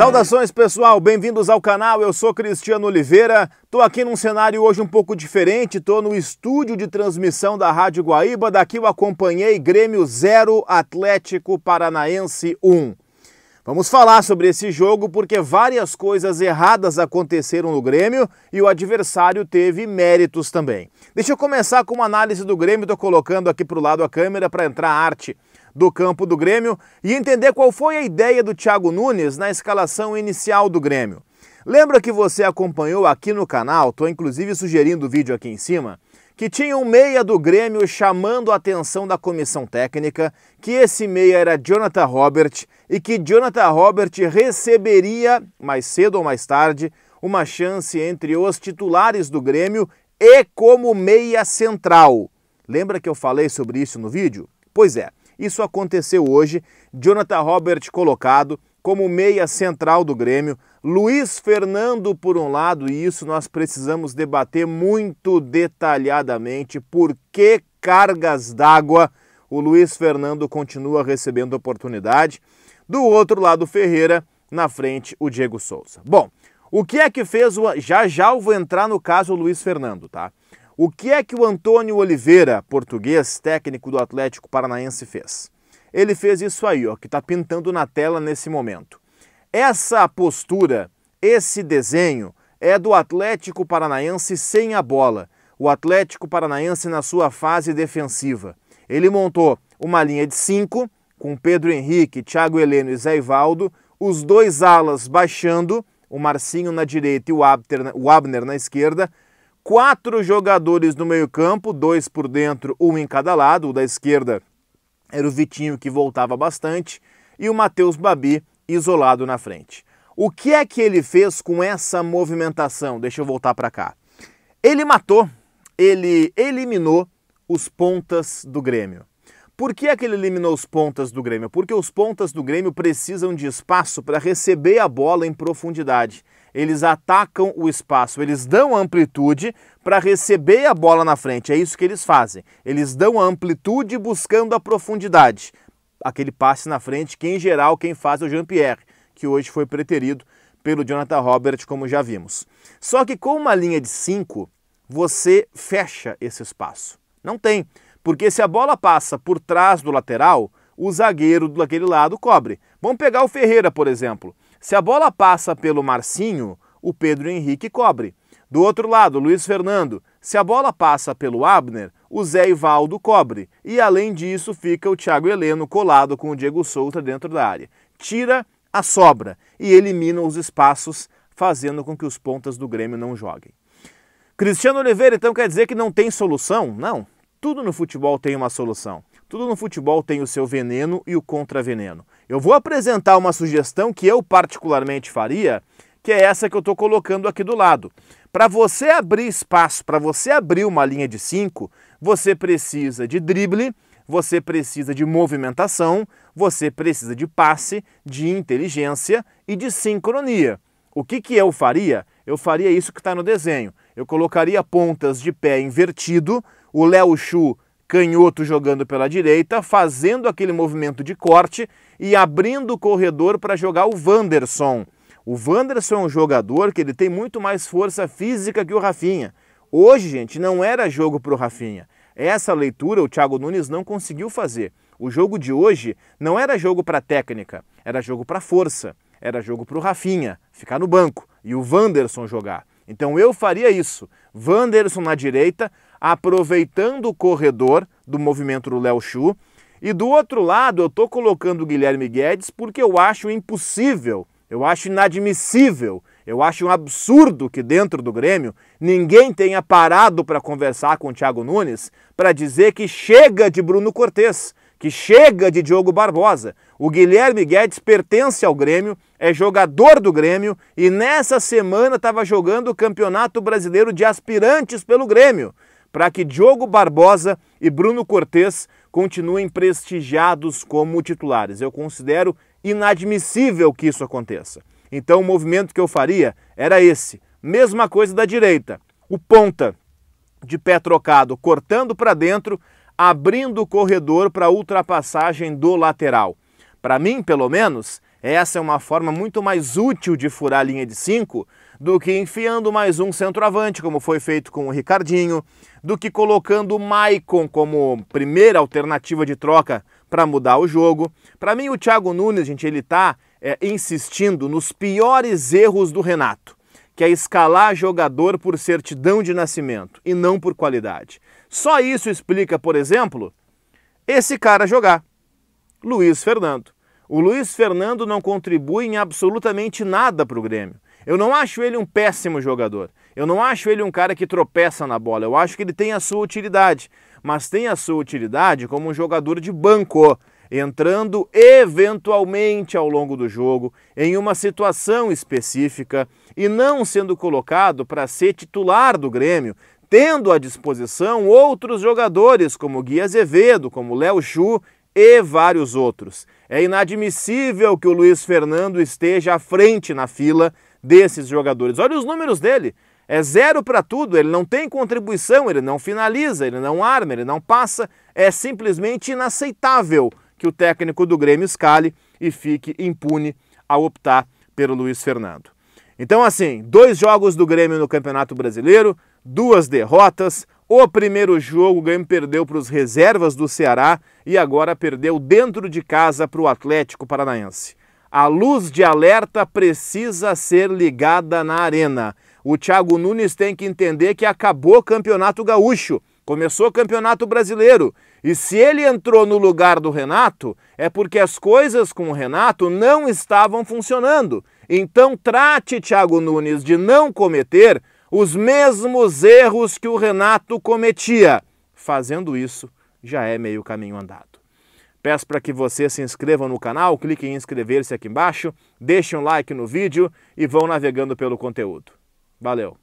Saudações pessoal, bem-vindos ao canal. Eu sou Cristiano Oliveira. Estou aqui num cenário hoje um pouco diferente. Estou no estúdio de transmissão da Rádio Guaíba. Daqui eu acompanhei Grêmio 0 Atlético Paranaense 1. Vamos falar sobre esse jogo porque várias coisas erradas aconteceram no Grêmio e o adversário teve méritos também. Deixa eu começar com uma análise do Grêmio. Estou colocando aqui para o lado a câmera para entrar arte do campo do Grêmio e entender qual foi a ideia do Thiago Nunes na escalação inicial do Grêmio. Lembra que você acompanhou aqui no canal, estou inclusive sugerindo o vídeo aqui em cima, que tinha um meia do Grêmio chamando a atenção da comissão técnica, que esse meia era Jonathan Robert e que Jonathan Robert receberia, mais cedo ou mais tarde, uma chance entre os titulares do Grêmio e como meia central. Lembra que eu falei sobre isso no vídeo? Pois é. Isso aconteceu hoje. Jonathan Robert colocado como meia central do Grêmio, Luiz Fernando por um lado, e isso nós precisamos debater muito detalhadamente, por que cargas d'água o Luiz Fernando continua recebendo oportunidade. Do outro lado, Ferreira, na frente, o Diego Souza. Bom, o que é que fez o. Já já eu vou entrar no caso Luiz Fernando, tá? O que é que o Antônio Oliveira, português, técnico do Atlético Paranaense, fez? Ele fez isso aí, ó, que está pintando na tela nesse momento. Essa postura, esse desenho, é do Atlético Paranaense sem a bola. O Atlético Paranaense na sua fase defensiva. Ele montou uma linha de cinco, com Pedro Henrique, Thiago Heleno e Zé Ivaldo, os dois alas baixando, o Marcinho na direita e o Abner na esquerda, quatro jogadores no meio-campo, dois por dentro, um em cada lado. O da esquerda era o Vitinho, que voltava bastante, e o Matheus Babi isolado na frente. O que é que ele fez com essa movimentação? Deixa eu voltar para cá. Ele matou, ele eliminou os pontas do Grêmio. Por que é que ele eliminou os pontas do Grêmio? Porque os pontas do Grêmio precisam de espaço para receber a bola em profundidade eles atacam o espaço, eles dão amplitude para receber a bola na frente. É isso que eles fazem. Eles dão amplitude buscando a profundidade. Aquele passe na frente que, em geral, quem faz é o Jean-Pierre, que hoje foi preterido pelo Jonathan Robert, como já vimos. Só que com uma linha de 5, você fecha esse espaço. Não tem, porque se a bola passa por trás do lateral, o zagueiro daquele lado cobre. Vamos pegar o Ferreira, por exemplo. Se a bola passa pelo Marcinho, o Pedro Henrique cobre. Do outro lado, Luiz Fernando. Se a bola passa pelo Abner, o Zé Ivaldo cobre. E além disso, fica o Thiago Heleno colado com o Diego Souza dentro da área. Tira a sobra e elimina os espaços, fazendo com que os pontas do Grêmio não joguem. Cristiano Oliveira, então, quer dizer que não tem solução? Não. Tudo no futebol tem uma solução. Tudo no futebol tem o seu veneno e o contraveneno. Eu vou apresentar uma sugestão que eu particularmente faria, que é essa que eu estou colocando aqui do lado. Para você abrir espaço, para você abrir uma linha de 5, você precisa de drible, você precisa de movimentação, você precisa de passe, de inteligência e de sincronia. O que, que eu faria? Eu faria isso que está no desenho. Eu colocaria pontas de pé invertido, o Léo Chu canhoto jogando pela direita, fazendo aquele movimento de corte e abrindo o corredor para jogar o Wanderson. O Wanderson é um jogador que ele tem muito mais força física que o Rafinha. Hoje, gente, não era jogo para o Rafinha. Essa leitura o Thiago Nunes não conseguiu fazer. O jogo de hoje não era jogo para técnica, era jogo para força, era jogo para o Rafinha ficar no banco e o Wanderson jogar. Então eu faria isso. Wanderson na direita, aproveitando o corredor do movimento do Léo Xu. E do outro lado, eu estou colocando o Guilherme Guedes porque eu acho impossível, eu acho inadmissível, eu acho um absurdo que dentro do Grêmio ninguém tenha parado para conversar com o Thiago Nunes para dizer que chega de Bruno Cortes, que chega de Diogo Barbosa. O Guilherme Guedes pertence ao Grêmio, é jogador do Grêmio e nessa semana estava jogando o Campeonato Brasileiro de Aspirantes pelo Grêmio para que Diogo Barbosa e Bruno Cortes continuem prestigiados como titulares. Eu considero inadmissível que isso aconteça. Então, o movimento que eu faria era esse. Mesma coisa da direita. O ponta de pé trocado cortando para dentro, abrindo o corredor para a ultrapassagem do lateral. Para mim, pelo menos, essa é uma forma muito mais útil de furar a linha de cinco do que enfiando mais um centroavante, como foi feito com o Ricardinho, do que colocando o Maicon como primeira alternativa de troca para mudar o jogo. Para mim, o Thiago Nunes, gente, ele está é, insistindo nos piores erros do Renato, que é escalar jogador por certidão de nascimento e não por qualidade. Só isso explica, por exemplo, esse cara jogar, Luiz Fernando. O Luiz Fernando não contribui em absolutamente nada para o Grêmio. Eu não acho ele um péssimo jogador. Eu não acho ele um cara que tropeça na bola. Eu acho que ele tem a sua utilidade, mas tem a sua utilidade como um jogador de banco, entrando eventualmente ao longo do jogo em uma situação específica e não sendo colocado para ser titular do Grêmio, tendo à disposição outros jogadores como Gui Azevedo, como Léo Chu e vários outros. É inadmissível que o Luiz Fernando esteja à frente na fila desses jogadores. Olha os números dele. É zero para tudo, ele não tem contribuição, ele não finaliza, ele não arma, ele não passa. É simplesmente inaceitável que o técnico do Grêmio escale e fique impune ao optar pelo Luiz Fernando. Então, assim, dois jogos do Grêmio no Campeonato Brasileiro, duas derrotas. O primeiro jogo o Grêmio perdeu para os reservas do Ceará e agora perdeu dentro de casa para o Atlético Paranaense. A luz de alerta precisa ser ligada na arena. O Thiago Nunes tem que entender que acabou o Campeonato Gaúcho, começou o Campeonato Brasileiro. E se ele entrou no lugar do Renato, é porque as coisas com o Renato não estavam funcionando. Então trate Thiago Nunes de não cometer os mesmos erros que o Renato cometia. Fazendo isso, já é meio caminho andado. Peço para que você se inscreva no canal, clique em inscrever-se aqui embaixo, deixe um like no vídeo e vão navegando pelo conteúdo. Valeu!